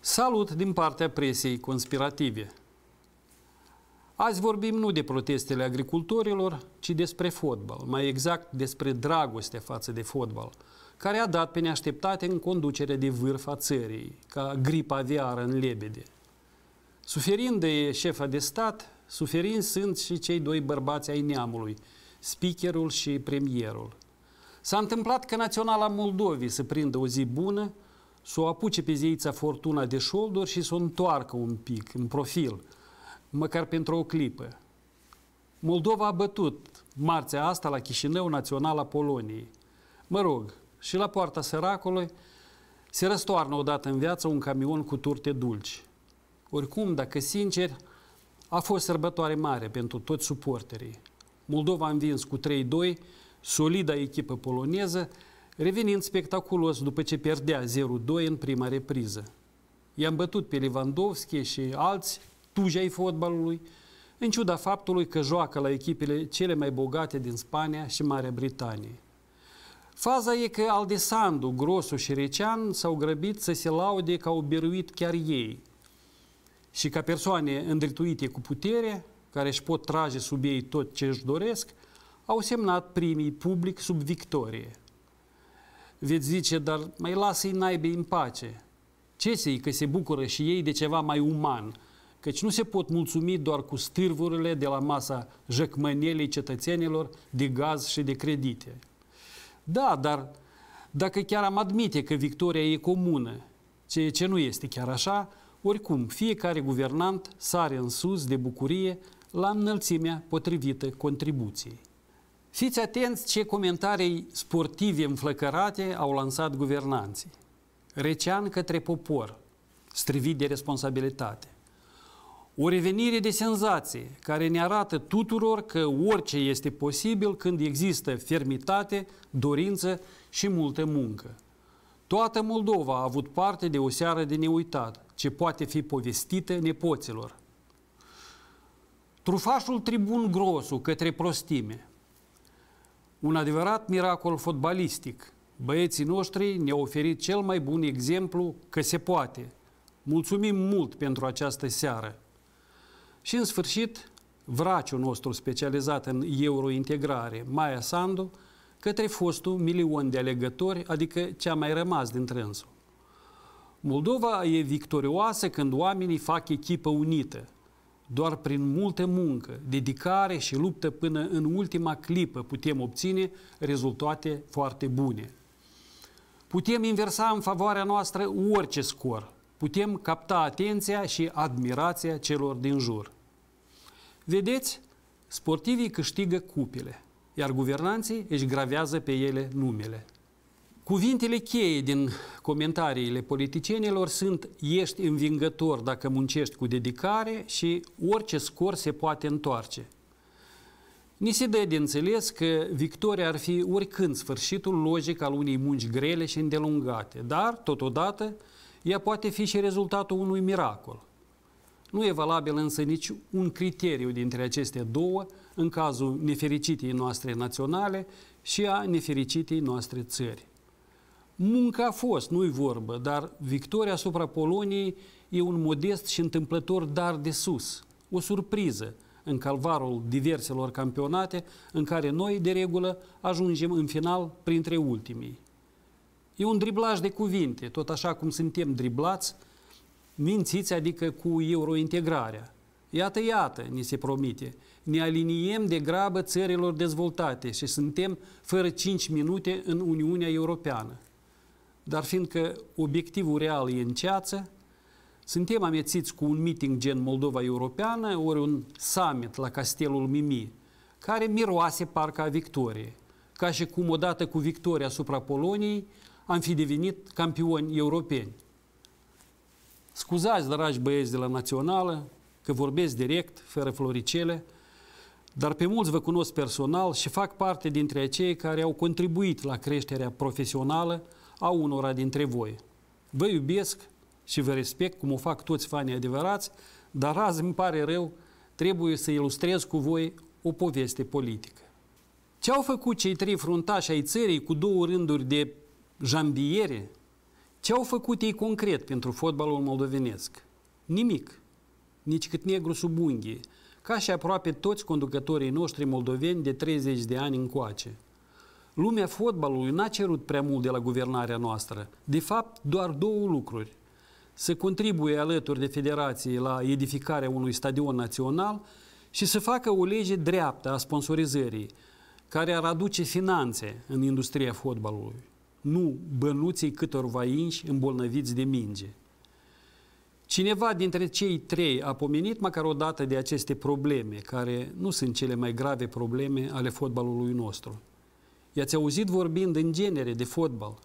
Salut din partea presiei conspirative. Azi vorbim nu de protestele agricultorilor, ci despre fotbal, mai exact despre dragostea față de fotbal, care a dat pe neașteptate în conducerea de vârf a țării, ca gripa aviară în lebede. Suferind de șefa de stat, suferind sunt și cei doi bărbați ai neamului, speakerul și premierul. S-a întâmplat că Naționala Moldovei să prindă o zi bună, să o apuce pe zeița Fortuna de șolduri și să o întoarcă un pic, în profil, măcar pentru o clipă. Moldova a bătut marțea asta la Chișinău Naționala Poloniei. Mă rog, și la poarta săracului se răstoarnă odată în viață un camion cu turte dulci. Oricum, dacă sincer, a fost sărbătoare mare pentru toți suporterii. Moldova a învins cu 3-2, solida echipă poloneză, Revenind spectaculos după ce pierdea 0-2 în prima repriză. I-am bătut pe Lewandowski și alți tuji ai fotbalului, în ciuda faptului că joacă la echipele cele mai bogate din Spania și Marea Britanie. Faza e că Aldesandu, Grosu și Recean s-au grăbit să se laude că au biruit chiar ei și ca persoane îndrituite cu putere, care își pot trage sub ei tot ce își doresc, au semnat primii public sub victorie – veți zice, dar mai lasă-i naibii în pace. Ce să că se bucură și ei de ceva mai uman? Căci nu se pot mulțumi doar cu stârvurile de la masa jăcmănelii cetățenilor de gaz și de credite. Da, dar dacă chiar am admite că victoria e comună, ceea ce nu este chiar așa, oricum, fiecare guvernant sare în sus de bucurie la înălțimea potrivită contribuției. Fiți atenți ce comentarii sportive înflăcărate au lansat guvernanții. Recean către popor, strivit de responsabilitate. O revenire de senzație care ne arată tuturor că orice este posibil când există fermitate, dorință și multă muncă. Toată Moldova a avut parte de o seară de neuitat, ce poate fi povestită nepoților. Trufașul tribun grosu către prostime – un adevărat miracol fotbalistic. Băieții noștri ne-au oferit cel mai bun exemplu că se poate. Mulțumim mult pentru această seară. Și în sfârșit, vraciul nostru specializat în eurointegrare, Maia Sandu, către fostul milion de alegători, adică cea mai rămas din trânsul. Moldova e victorioasă când oamenii fac echipă unită – doar prin multă muncă, dedicare și luptă până în ultima clipă putem obține rezultate foarte bune. Putem inversa în favoarea noastră orice scor. Putem capta atenția și admirația celor din jur. Vedeți, sportivii câștigă cupele, iar guvernanții își gravează pe ele numele – Cuvintele cheie din comentariile politicienilor sunt ești învingător dacă muncești cu dedicare și orice scor se poate întoarce. Ni se dă de înțeles că victoria ar fi oricând sfârșitul logic al unei munci grele și îndelungate, dar, totodată, ea poate fi și rezultatul unui miracol. Nu e valabil însă nici un criteriu dintre aceste două în cazul nefericitei noastre naționale și a nefericitei noastre țări. Munca a fost, nu-i vorbă, dar victoria asupra Poloniei e un modest și întâmplător dar de sus. O surpriză în calvarul diverselor campionate în care noi, de regulă, ajungem în final printre ultimii. E un driblaj de cuvinte, tot așa cum suntem driblați, mințiți, adică cu eurointegrarea. Iată, iată, ni se promite. Ne aliniem de grabă țărilor dezvoltate și suntem fără 5 minute în Uniunea Europeană dar fiindcă obiectivul real e în ceață, suntem amețiți cu un meeting gen Moldova Europeană, ori un summit la Castelul Mimi, care miroase parca a victorie, ca și cum odată cu victoria asupra Poloniei am fi devenit campioni europeni. Scuzați, dragi băieți de la Națională, că vorbesc direct, fără floricele, dar pe mulți vă cunosc personal și fac parte dintre cei care au contribuit la creșterea profesională a unora dintre voi. Vă iubesc și vă respect cum o fac toți fanii adevărați, dar azi îmi pare rău, trebuie să ilustrez cu voi o poveste politică. Ce au făcut cei trei fruntași ai țării cu două rânduri de jambiere? Ce au făcut ei concret pentru fotbalul moldovenesc? Nimic. Nici cât negru sub unghie, ca și aproape toți conducătorii noștri moldoveni de 30 de ani încoace. Lumea fotbalului n-a cerut prea mult de la guvernarea noastră. De fapt, doar două lucruri. Să contribuie alături de federație la edificarea unui stadion național și să facă o lege dreaptă a sponsorizării, care ar aduce finanțe în industria fotbalului, nu bănuții câtorva inși îmbolnăviți de minge. Cineva dintre cei trei a pomenit măcar o dată de aceste probleme, care nu sunt cele mai grave probleme ale fotbalului nostru. I-ați auzit vorbind în genere de fotbal.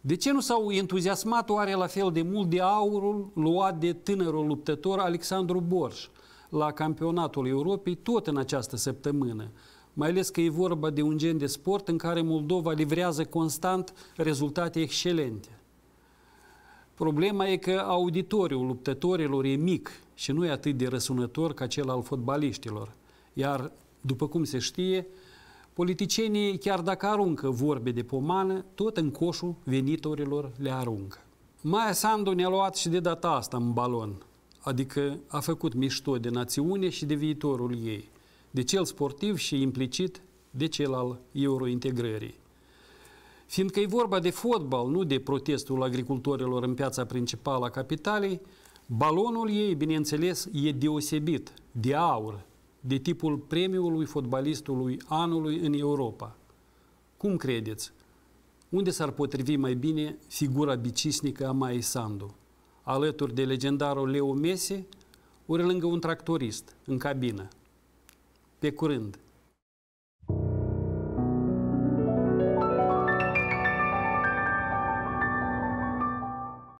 De ce nu s-au entuziasmat oare la fel de mult de aurul luat de tânărul luptător Alexandru Borș la campionatul Europei tot în această săptămână? Mai ales că e vorba de un gen de sport în care Moldova livrează constant rezultate excelente. Problema e că auditoriul luptătorilor e mic și nu e atât de răsunător ca cel al fotbaliștilor. Iar, după cum se știe, Politicienii, chiar dacă aruncă vorbe de pomană, tot în coșul venitorilor le aruncă. Maia Sandu ne-a luat și de data asta în balon, adică a făcut mișto de națiune și de viitorul ei, de cel sportiv și implicit de cel al eurointegrării. Fiindcă e vorba de fotbal, nu de protestul agricultorilor în piața principală a capitalei, balonul ei, bineînțeles, e deosebit, de aur, de tipul premiului fotbalistului anului în Europa. Cum credeți? Unde s-ar potrivi mai bine figura bicisnică a Mai Sandu? Alături de legendarul Leo Messi, ori lângă un tractorist, în cabină. Pe curând!